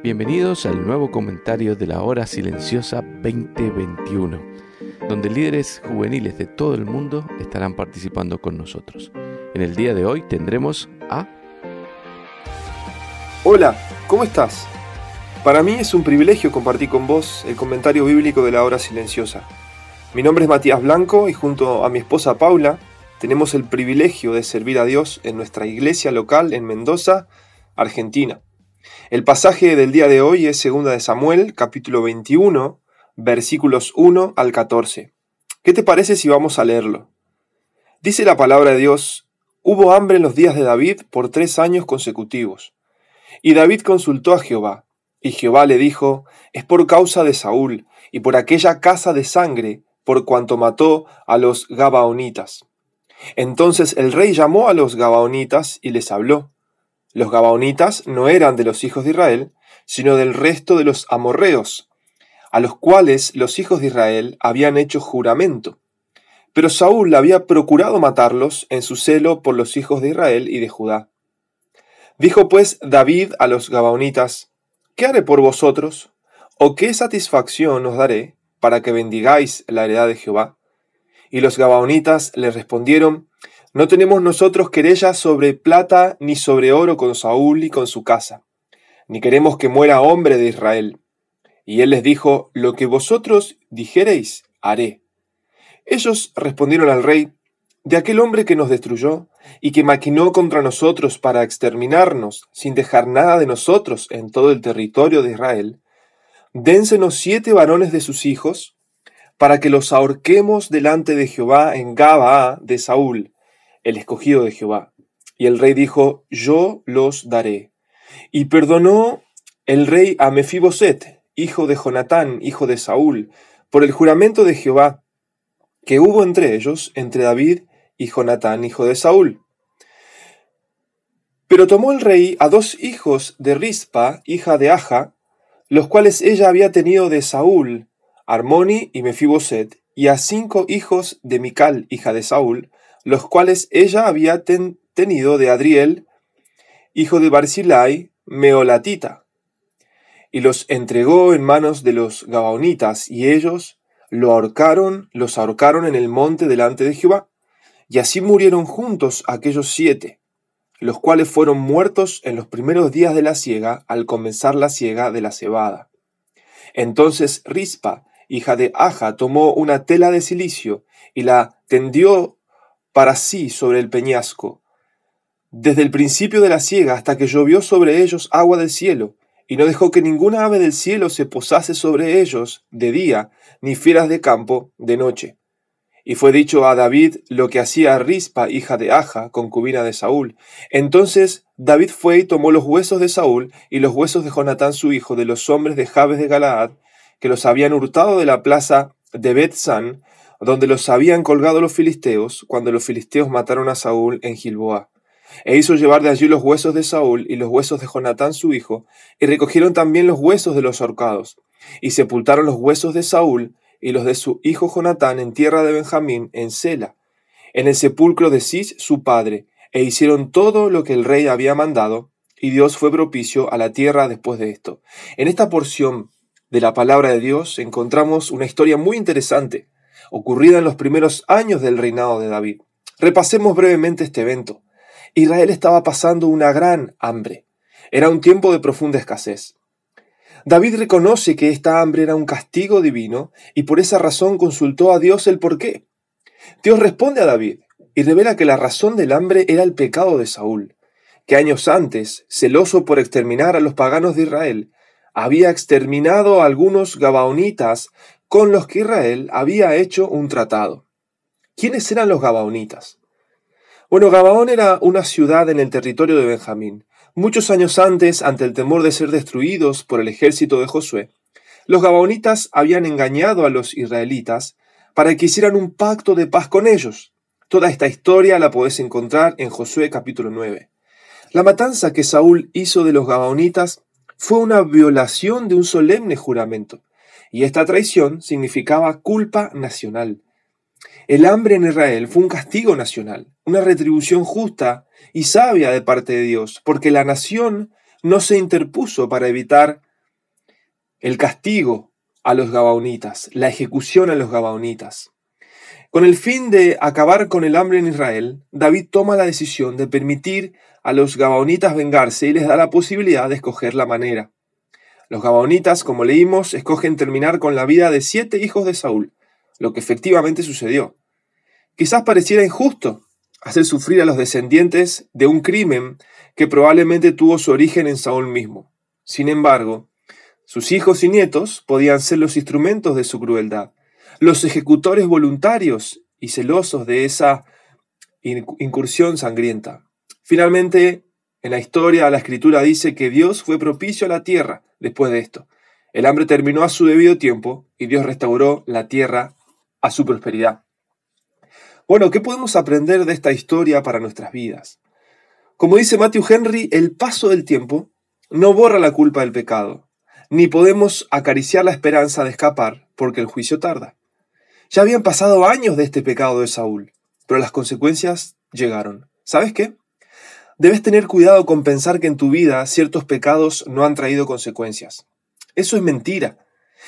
Bienvenidos al nuevo comentario de la Hora Silenciosa 2021, donde líderes juveniles de todo el mundo estarán participando con nosotros. En el día de hoy tendremos a... Hola, ¿cómo estás? Para mí es un privilegio compartir con vos el comentario bíblico de la Hora Silenciosa. Mi nombre es Matías Blanco y junto a mi esposa Paula tenemos el privilegio de servir a Dios en nuestra iglesia local en Mendoza, Argentina. El pasaje del día de hoy es 2 de Samuel, capítulo 21, versículos 1 al 14. ¿Qué te parece si vamos a leerlo? Dice la palabra de Dios, hubo hambre en los días de David por tres años consecutivos. Y David consultó a Jehová, y Jehová le dijo, es por causa de Saúl y por aquella casa de sangre, por cuanto mató a los Gabaonitas. Entonces el rey llamó a los Gabaonitas y les habló. Los Gabaonitas no eran de los hijos de Israel, sino del resto de los amorreos, a los cuales los hijos de Israel habían hecho juramento. Pero Saúl había procurado matarlos en su celo por los hijos de Israel y de Judá. Dijo pues David a los Gabaonitas, ¿qué haré por vosotros? ¿O qué satisfacción os daré para que bendigáis la heredad de Jehová? Y los Gabaonitas le respondieron, no tenemos nosotros querellas sobre plata ni sobre oro con Saúl y con su casa, ni queremos que muera hombre de Israel. Y él les dijo, Lo que vosotros dijereis, haré. Ellos respondieron al rey, De aquel hombre que nos destruyó y que maquinó contra nosotros para exterminarnos, sin dejar nada de nosotros en todo el territorio de Israel, dénsenos siete varones de sus hijos, para que los ahorquemos delante de Jehová en Gabaa de Saúl, el escogido de Jehová. Y el rey dijo, yo los daré. Y perdonó el rey a Mefiboset, hijo de Jonatán, hijo de Saúl, por el juramento de Jehová que hubo entre ellos, entre David y Jonatán, hijo de Saúl. Pero tomó el rey a dos hijos de Rispa, hija de Aja, los cuales ella había tenido de Saúl, Armoni y Mefiboset, y a cinco hijos de Mical, hija de Saúl, los cuales ella había tenido de Adriel, hijo de Barzillai, Meolatita, y los entregó en manos de los Gabaonitas, y ellos lo ahorcaron, los ahorcaron en el monte delante de Jehová, y así murieron juntos aquellos siete, los cuales fueron muertos en los primeros días de la siega, al comenzar la siega de la cebada. Entonces Rispa, hija de Aja, tomó una tela de silicio y la tendió para sí sobre el peñasco, desde el principio de la siega hasta que llovió sobre ellos agua del cielo, y no dejó que ninguna ave del cielo se posase sobre ellos de día, ni fieras de campo de noche. Y fue dicho a David lo que hacía Rispa, hija de Aja, concubina de Saúl. Entonces David fue y tomó los huesos de Saúl y los huesos de Jonatán su hijo, de los hombres de Jabes de Galaad, que los habían hurtado de la plaza de Beth-san, donde los habían colgado los filisteos cuando los filisteos mataron a Saúl en Gilboa. E hizo llevar de allí los huesos de Saúl y los huesos de Jonatán su hijo, y recogieron también los huesos de los ahorcados, y sepultaron los huesos de Saúl y los de su hijo Jonatán en tierra de Benjamín, en Sela, en el sepulcro de Cis su padre, e hicieron todo lo que el rey había mandado, y Dios fue propicio a la tierra después de esto. En esta porción de la palabra de Dios encontramos una historia muy interesante ocurrida en los primeros años del reinado de David. Repasemos brevemente este evento. Israel estaba pasando una gran hambre. Era un tiempo de profunda escasez. David reconoce que esta hambre era un castigo divino y por esa razón consultó a Dios el porqué. Dios responde a David y revela que la razón del hambre era el pecado de Saúl, que años antes, celoso por exterminar a los paganos de Israel, había exterminado a algunos gabaonitas con los que Israel había hecho un tratado. ¿Quiénes eran los Gabaonitas? Bueno, Gabaón era una ciudad en el territorio de Benjamín. Muchos años antes, ante el temor de ser destruidos por el ejército de Josué, los Gabaonitas habían engañado a los israelitas para que hicieran un pacto de paz con ellos. Toda esta historia la podés encontrar en Josué capítulo 9. La matanza que Saúl hizo de los Gabaonitas fue una violación de un solemne juramento y esta traición significaba culpa nacional. El hambre en Israel fue un castigo nacional, una retribución justa y sabia de parte de Dios, porque la nación no se interpuso para evitar el castigo a los gabaonitas, la ejecución a los gabaonitas. Con el fin de acabar con el hambre en Israel, David toma la decisión de permitir a los gabaonitas vengarse y les da la posibilidad de escoger la manera. Los Gabaonitas, como leímos, escogen terminar con la vida de siete hijos de Saúl, lo que efectivamente sucedió. Quizás pareciera injusto hacer sufrir a los descendientes de un crimen que probablemente tuvo su origen en Saúl mismo. Sin embargo, sus hijos y nietos podían ser los instrumentos de su crueldad, los ejecutores voluntarios y celosos de esa incursión sangrienta. Finalmente, en la historia, la escritura dice que Dios fue propicio a la tierra después de esto. El hambre terminó a su debido tiempo y Dios restauró la tierra a su prosperidad. Bueno, ¿qué podemos aprender de esta historia para nuestras vidas? Como dice Matthew Henry, el paso del tiempo no borra la culpa del pecado, ni podemos acariciar la esperanza de escapar, porque el juicio tarda. Ya habían pasado años de este pecado de Saúl, pero las consecuencias llegaron. ¿Sabes qué? Debes tener cuidado con pensar que en tu vida ciertos pecados no han traído consecuencias. Eso es mentira.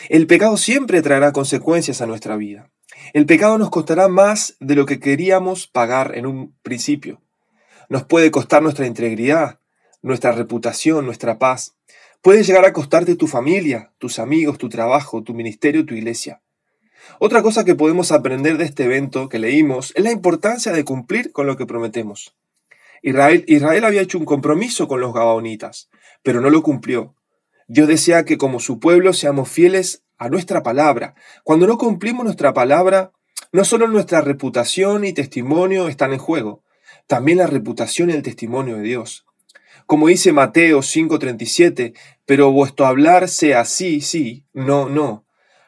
El pecado siempre traerá consecuencias a nuestra vida. El pecado nos costará más de lo que queríamos pagar en un principio. Nos puede costar nuestra integridad, nuestra reputación, nuestra paz. Puede llegar a costarte tu familia, tus amigos, tu trabajo, tu ministerio, tu iglesia. Otra cosa que podemos aprender de este evento que leímos es la importancia de cumplir con lo que prometemos. Israel, había hecho un compromiso con los Gabaonitas, pero no lo cumplió. Dios desea que como su pueblo seamos fieles a nuestra palabra. Cuando no cumplimos nuestra palabra, no solo nuestra reputación y testimonio están en juego, también la reputación y el testimonio de Dios. Como dice Mateo 5:37, pero vuestro hablar sea así, sí, no, no,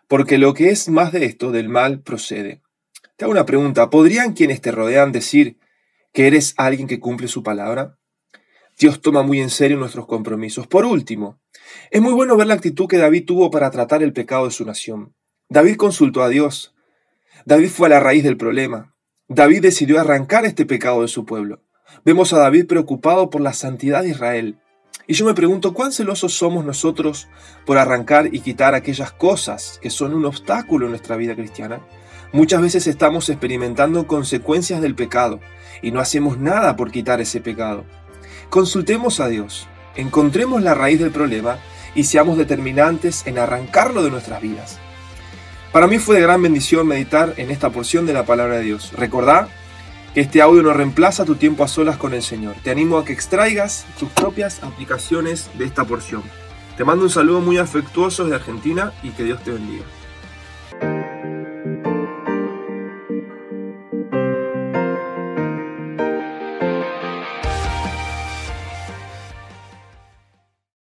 porque lo que es más de esto del mal procede. Te hago una pregunta, ¿podrían quienes te rodean decir, que eres alguien que cumple su palabra? Dios toma muy en serio nuestros compromisos. Por último, es muy bueno ver la actitud que David tuvo para tratar el pecado de su nación. David consultó a Dios. David fue a la raíz del problema. David decidió arrancar este pecado de su pueblo. Vemos a David preocupado por la santidad de Israel. Y yo me pregunto cuán celosos somos nosotros por arrancar y quitar aquellas cosas que son un obstáculo en nuestra vida cristiana, Muchas veces estamos experimentando consecuencias del pecado y no hacemos nada por quitar ese pecado. Consultemos a Dios, encontremos la raíz del problema y seamos determinantes en arrancarlo de nuestras vidas. Para mí fue de gran bendición meditar en esta porción de la palabra de Dios. Recordá que este audio no reemplaza tu tiempo a solas con el Señor. Te animo a que extraigas tus propias aplicaciones de esta porción. Te mando un saludo muy afectuoso de Argentina y que Dios te bendiga.